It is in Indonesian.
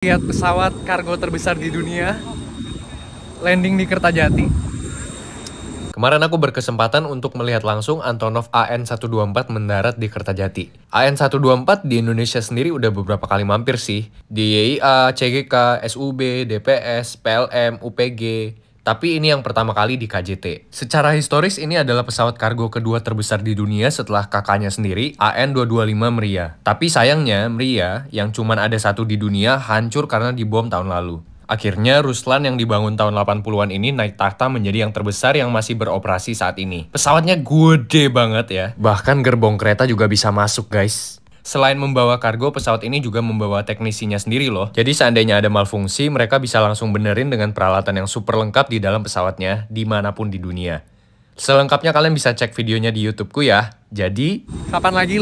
lihat pesawat kargo terbesar di dunia landing di Kertajati. Kemarin aku berkesempatan untuk melihat langsung Antonov AN-124 mendarat di Kertajati. AN-124 di Indonesia sendiri udah beberapa kali mampir sih. Di YIA, CGK, SUB, DPS, PLM, UPG, tapi ini yang pertama kali di KJT. Secara historis ini adalah pesawat kargo kedua terbesar di dunia setelah kakaknya sendiri, AN-225 Meriah. Tapi sayangnya, Meriah yang cuma ada satu di dunia hancur karena dibom tahun lalu. Akhirnya Ruslan yang dibangun tahun 80-an ini naik tahta menjadi yang terbesar yang masih beroperasi saat ini. Pesawatnya gede banget ya. Bahkan gerbong kereta juga bisa masuk guys. Selain membawa kargo, pesawat ini juga membawa teknisinya sendiri loh. Jadi seandainya ada malfungsi, mereka bisa langsung benerin dengan peralatan yang super lengkap di dalam pesawatnya, dimanapun di dunia. Selengkapnya kalian bisa cek videonya di YouTubeku ya. Jadi, kapan lagi